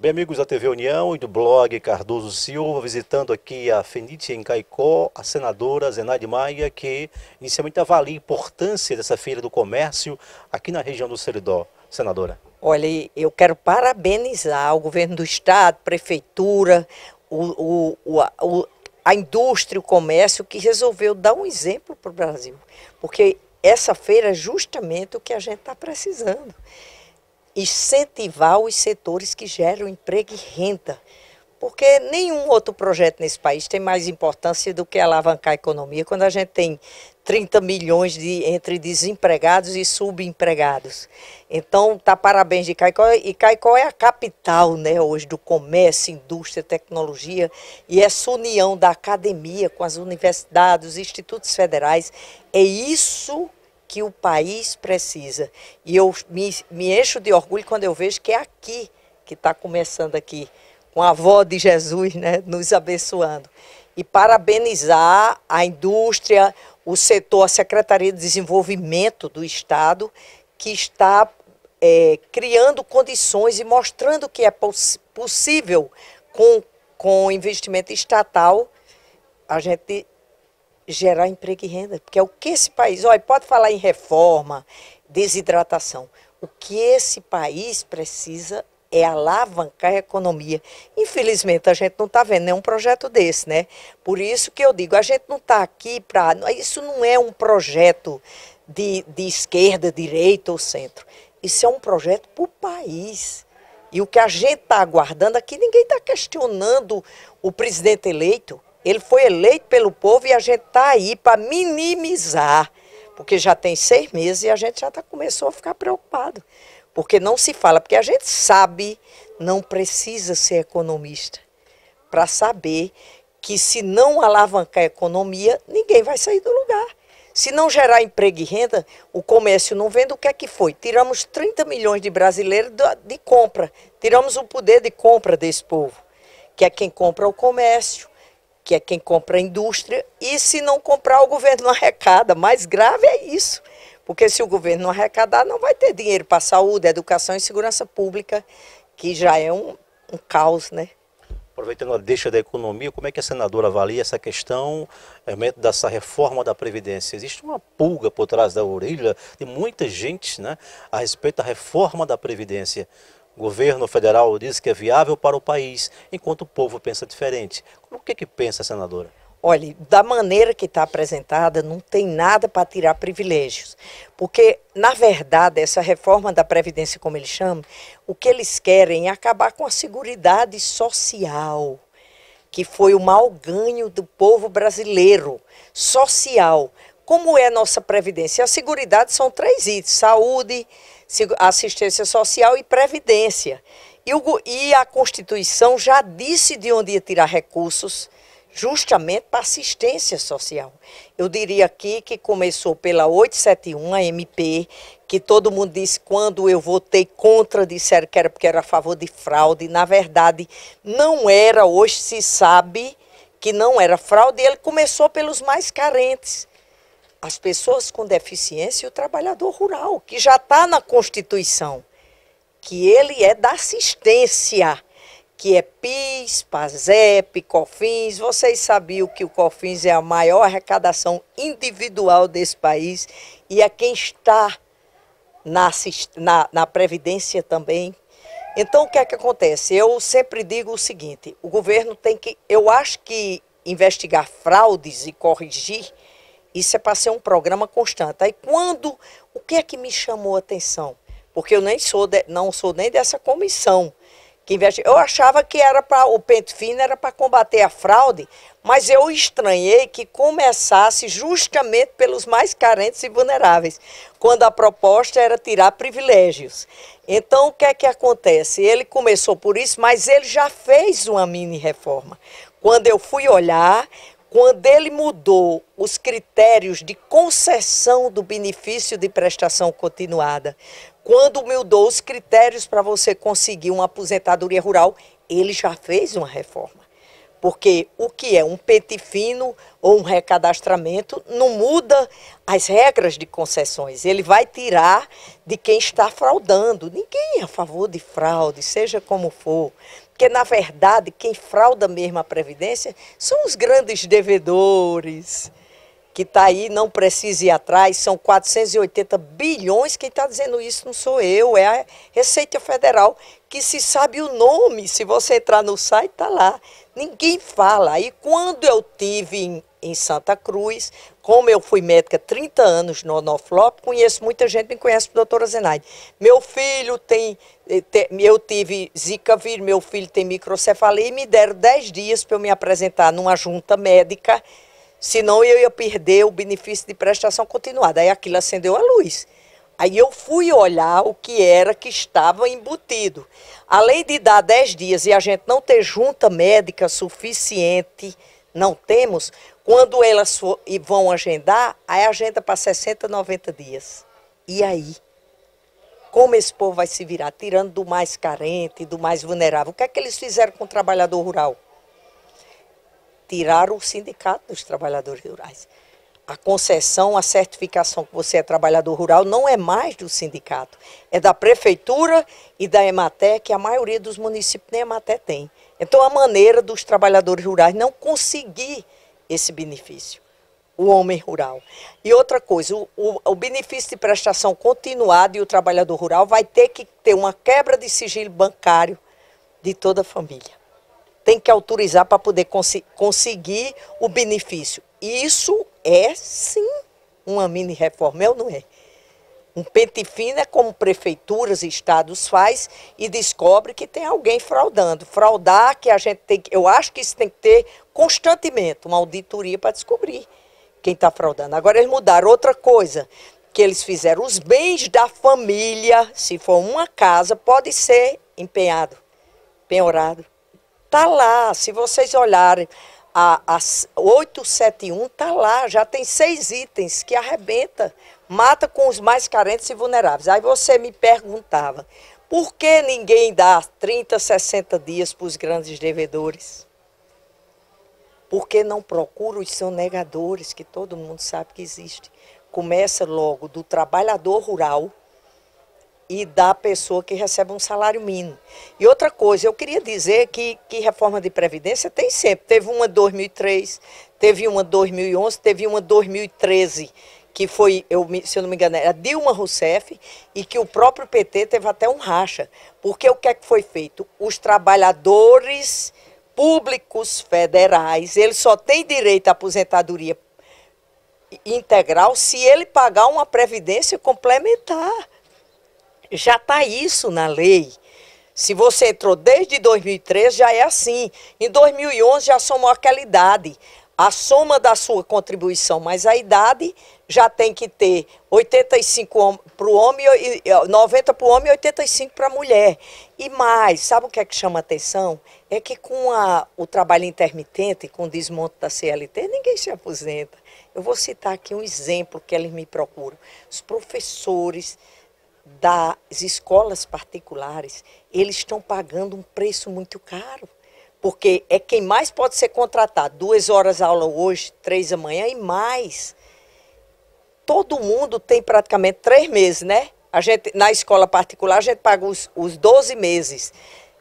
Bem, amigos da TV União e do blog Cardoso Silva, visitando aqui a Fenite em Caicó, a senadora Zenaide Maia, que inicialmente avalia a importância dessa feira do comércio aqui na região do Seridó. Senadora. Olha, eu quero parabenizar o governo do estado, prefeitura, o, o, o, a indústria, o comércio, que resolveu dar um exemplo para o Brasil. Porque essa feira é justamente o que a gente está precisando incentivar os setores que geram emprego e renda. Porque nenhum outro projeto nesse país tem mais importância do que alavancar a economia quando a gente tem 30 milhões de, entre desempregados e subempregados. Então, tá parabéns de Caicó. E Caicó é a capital né, hoje do comércio, indústria, tecnologia e essa união da academia com as universidades, os institutos federais. É isso que o país precisa. E eu me, me encho de orgulho quando eu vejo que é aqui que está começando aqui, com a avó de Jesus né, nos abençoando. E parabenizar a indústria, o setor, a Secretaria de Desenvolvimento do Estado, que está é, criando condições e mostrando que é poss possível, com, com investimento estatal, a gente gerar emprego e renda. Porque é o que esse país, olha, pode falar em reforma, desidratação. O que esse país precisa é alavancar a economia. Infelizmente, a gente não está vendo nenhum projeto desse, né? Por isso que eu digo, a gente não está aqui para. Isso não é um projeto de, de esquerda, direita ou centro. Isso é um projeto para o país. E o que a gente está aguardando aqui, é ninguém está questionando o presidente eleito. Ele foi eleito pelo povo e a gente está aí para minimizar, porque já tem seis meses e a gente já tá, começou a ficar preocupado. Porque não se fala, porque a gente sabe, não precisa ser economista para saber que se não alavancar a economia, ninguém vai sair do lugar. Se não gerar emprego e renda, o comércio não vende, o que é que foi? Tiramos 30 milhões de brasileiros de compra, tiramos o poder de compra desse povo, que é quem compra o comércio, que é quem compra a indústria, e se não comprar, o governo não arrecada. Mais grave é isso, porque se o governo não arrecadar, não vai ter dinheiro para saúde, educação e segurança pública, que já é um, um caos, né? Aproveitando a deixa da economia, como é que a senadora avalia essa questão realmente é, dessa reforma da Previdência? Existe uma pulga por trás da orelha de muita gente né, a respeito da reforma da Previdência. O governo federal diz que é viável para o país, enquanto o povo pensa diferente. O que, é que pensa, senadora? Olha, da maneira que está apresentada, não tem nada para tirar privilégios. Porque, na verdade, essa reforma da Previdência, como eles chamam, o que eles querem é acabar com a seguridade social, que foi o mau ganho do povo brasileiro. Social. Como é a nossa Previdência? A seguridade são três itens: saúde, assistência social e previdência. E, o, e a Constituição já disse de onde ia tirar recursos justamente para assistência social. Eu diria aqui que começou pela 871, a MP, que todo mundo disse quando eu votei contra, disseram que era porque era a favor de fraude. Na verdade, não era, hoje se sabe que não era fraude. Ele começou pelos mais carentes as pessoas com deficiência e o trabalhador rural, que já está na Constituição, que ele é da assistência, que é PIS, PASEP, COFINS. Vocês sabiam que o COFINS é a maior arrecadação individual desse país e é quem está na, na, na Previdência também. Então, o que é que acontece? Eu sempre digo o seguinte: o governo tem que. Eu acho que investigar fraudes e corrigir isso é para ser um programa constante. Aí quando, o que é que me chamou a atenção? Porque eu nem sou de, não sou nem dessa comissão que investiga. Eu achava que era para o pente fino era para combater a fraude, mas eu estranhei que começasse justamente pelos mais carentes e vulneráveis, quando a proposta era tirar privilégios. Então, o que é que acontece? Ele começou por isso, mas ele já fez uma mini reforma. Quando eu fui olhar, quando ele mudou os critérios de concessão do benefício de prestação continuada, quando mudou os critérios para você conseguir uma aposentadoria rural, ele já fez uma reforma. Porque o que é um pente fino ou um recadastramento não muda as regras de concessões. Ele vai tirar de quem está fraudando. Ninguém é a favor de fraude, seja como for. Porque, na verdade, quem frauda mesmo a Previdência são os grandes devedores, que está aí, não precisa ir atrás, são 480 bilhões. Quem está dizendo isso não sou eu, é a Receita Federal, que se sabe o nome. Se você entrar no site, está lá. Ninguém fala. E quando eu tive em, em Santa Cruz, como eu fui médica 30 anos no Onoflop, conheço muita gente, me conhece a doutora Zenaide. Meu filho tem, eh, tem, eu tive zika vírus, meu filho tem microcefalia, e me deram 10 dias para eu me apresentar numa junta médica, senão eu ia perder o benefício de prestação continuada. Aí aquilo acendeu a luz. Aí eu fui olhar o que era que estava embutido. Além de dar 10 dias e a gente não ter junta médica suficiente, não temos, quando elas for, e vão agendar, aí agenda para 60, 90 dias. E aí? Como esse povo vai se virar? Tirando do mais carente, do mais vulnerável. O que é que eles fizeram com o trabalhador rural? Tiraram o sindicato dos trabalhadores rurais. A concessão, a certificação que você é trabalhador rural não é mais do sindicato, é da prefeitura e da EMATER, que a maioria dos municípios nem EMATER tem. Então, a maneira dos trabalhadores rurais não conseguir esse benefício, o homem rural. E outra coisa, o, o, o benefício de prestação continuada e o trabalhador rural vai ter que ter uma quebra de sigilo bancário de toda a família. Tem que autorizar para poder cons conseguir o benefício. Isso é sim uma mini reforma, eu é não é? um pente fino é como prefeituras e estados faz e descobre que tem alguém fraudando. Fraudar que a gente tem que, eu acho que isso tem que ter constantemente uma auditoria para descobrir quem está fraudando. Agora eles mudaram outra coisa que eles fizeram. Os bens da família, se for uma casa, pode ser empenhado, penhorado. Tá lá, se vocês olharem, a, a 871 tá lá, já tem seis itens que arrebenta mata com os mais carentes e vulneráveis. Aí você me perguntava, por que ninguém dá 30, 60 dias para os grandes devedores? Porque não procura os sonegadores, que todo mundo sabe que existe. Começa logo do trabalhador rural e da pessoa que recebe um salário mínimo. E outra coisa, eu queria dizer que, que reforma de previdência tem sempre. Teve uma 2003, teve uma 2011, teve uma 2013 que foi, eu, se eu não me engano, era Dilma Rousseff, e que o próprio PT teve até um racha. Porque o que, é que foi feito? Os trabalhadores públicos federais, ele só tem direito à aposentadoria integral se ele pagar uma previdência complementar. Já está isso na lei. Se você entrou desde 2003, já é assim. Em 2011 já somou aquela idade a soma da sua contribuição mais a idade já tem que ter 85 para o homem, 90 para o homem e 85 para a mulher. E mais, sabe o que é que chama atenção? É que com a, o trabalho intermitente, com o desmonto da CLT, ninguém se aposenta. Eu vou citar aqui um exemplo que eles me procuram. Os professores das escolas particulares, eles estão pagando um preço muito caro porque é quem mais pode ser contratado. Duas horas aula hoje, três amanhã e mais. Todo mundo tem praticamente três meses, né? A gente, na escola particular, a gente paga os, os 12 meses.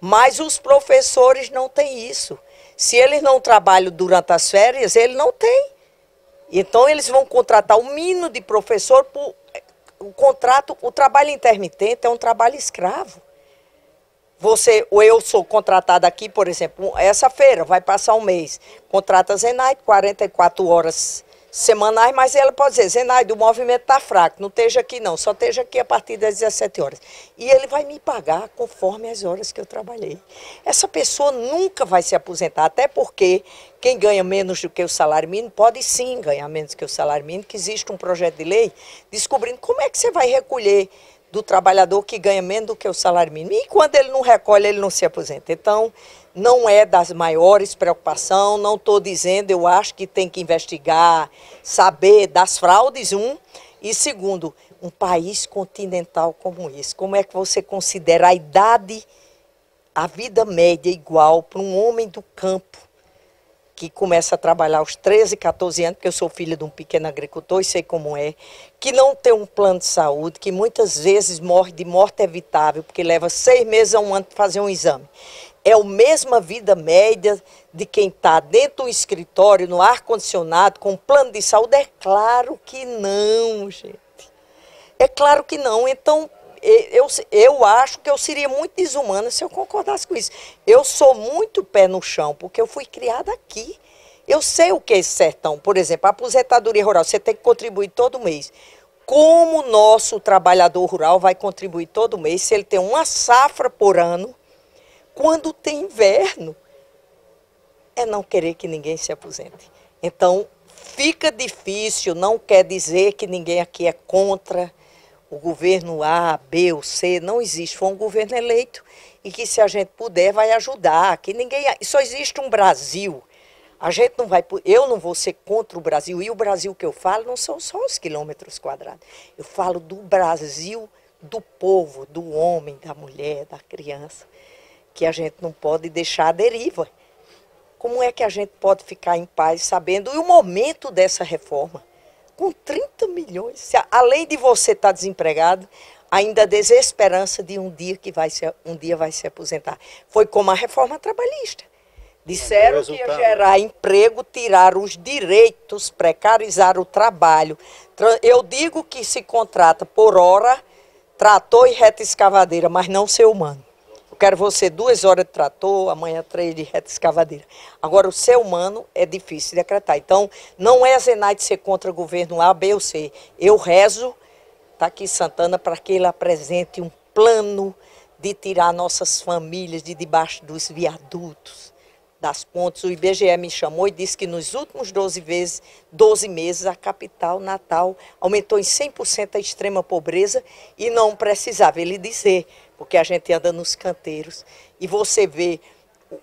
Mas os professores não têm isso. Se eles não trabalham durante as férias, eles não têm. Então, eles vão contratar o mínimo de professor por, eh, o contrato, o trabalho intermitente é um trabalho escravo você, ou eu sou contratada aqui, por exemplo, essa feira vai passar um mês. Contrata a Zenaide, 44 horas semanais, mas ela pode dizer, Zenaide, o movimento está fraco, não esteja aqui não, só esteja aqui a partir das 17 horas. E ele vai me pagar conforme as horas que eu trabalhei. Essa pessoa nunca vai se aposentar, até porque quem ganha menos do que o salário mínimo pode sim ganhar menos do que o salário mínimo, que existe um projeto de lei descobrindo como é que você vai recolher do trabalhador que ganha menos do que o salário mínimo. E quando ele não recolhe, ele não se aposenta. Então, não é das maiores preocupações, não estou dizendo, eu acho que tem que investigar, saber das fraudes, um. E segundo, um país continental como esse, como é que você considera a idade, a vida média igual para um homem do campo que começa a trabalhar aos 13, 14 anos, porque eu sou filha de um pequeno agricultor e sei como é, que não tem um plano de saúde, que muitas vezes morre de morte evitável, porque leva seis meses a um ano para fazer um exame. É a mesma vida média de quem está dentro do escritório, no ar-condicionado, com um plano de saúde? É claro que não, gente. É claro que não. Então, eu, eu acho que eu seria muito desumana se eu concordasse com isso. Eu sou muito pé no chão, porque eu fui criada aqui. Eu sei o que é esse sertão. Por exemplo, a aposentadoria rural, você tem que contribuir todo mês. Como o nosso trabalhador rural vai contribuir todo mês se ele tem uma safra por ano, quando tem inverno? É não querer que ninguém se aposente. Então, fica difícil, não quer dizer que ninguém aqui é contra o governo A, B ou C, não existe. Foi um governo eleito e que, se a gente puder, vai ajudar. Que ninguém. Só existe um Brasil. A gente não vai. Eu não vou ser contra o Brasil. E o Brasil que eu falo não são só os quilômetros quadrados. Eu falo do Brasil do povo, do homem, da mulher, da criança, que a gente não pode deixar à deriva. Como é que a gente pode ficar em paz sabendo e o momento dessa reforma? com 30 milhões, se, além de você estar tá desempregado, ainda desesperança de um dia que vai se, um dia vai se aposentar. Foi como a reforma trabalhista. Disseram que ia gerar emprego, tirar os direitos, precarizar o trabalho. Eu digo que se contrata por hora, tratou e reta escavadeira, mas não ser humano. Quero você duas horas de trator, amanhã três de reta escavadeira. Agora, o ser humano é difícil de acreditar. Então, não é a Zenaide ser contra o governo A, B ou C. Eu rezo, está aqui Santana, para que ele apresente um plano de tirar nossas famílias de debaixo dos viadutos, das pontes. O IBGE me chamou e disse que nos últimos 12, vezes, 12 meses a capital natal aumentou em 100% a extrema pobreza e não precisava ele dizer porque a gente anda nos canteiros e você vê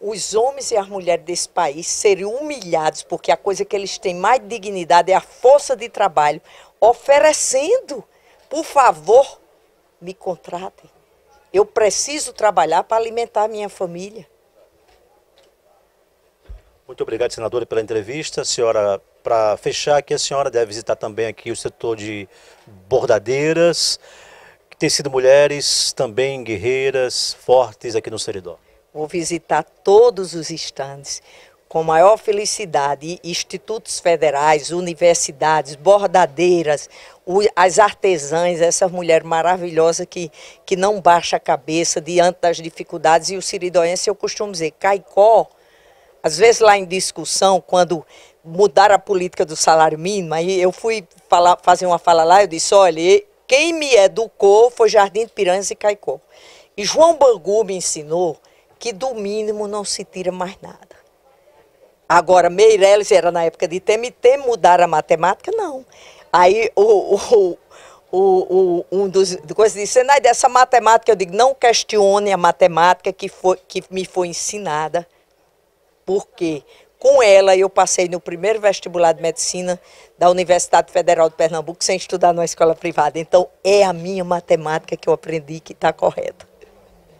os homens e as mulheres desse país serem humilhados, porque a coisa que eles têm mais dignidade é a força de trabalho, oferecendo, por favor, me contratem. Eu preciso trabalhar para alimentar minha família. Muito obrigado, senadora, pela entrevista. Senhora, para fechar aqui, a senhora deve visitar também aqui o setor de bordadeiras ter sido mulheres também guerreiras, fortes aqui no Seridó. Vou visitar todos os estandes com maior felicidade, institutos federais, universidades, bordadeiras, as artesãs, essas mulheres maravilhosas que, que não baixa a cabeça diante das dificuldades. E o siridoense, eu costumo dizer, Caicó, às vezes lá em discussão, quando mudaram a política do salário mínimo, aí eu fui falar, fazer uma fala lá, eu disse, olha, quem me educou foi Jardim de Piranhas e Caicó. E João Bangu me ensinou que do mínimo não se tira mais nada. Agora, Meirelles era na época de TMT, mudar a matemática? Não. Aí o, o, o, o um dos coisas disse, Senai, dessa matemática, eu digo, não questione a matemática que, foi, que me foi ensinada. Por quê? Com ela, eu passei no primeiro vestibular de medicina da Universidade Federal de Pernambuco, sem estudar numa escola privada. Então, é a minha matemática que eu aprendi que está correta.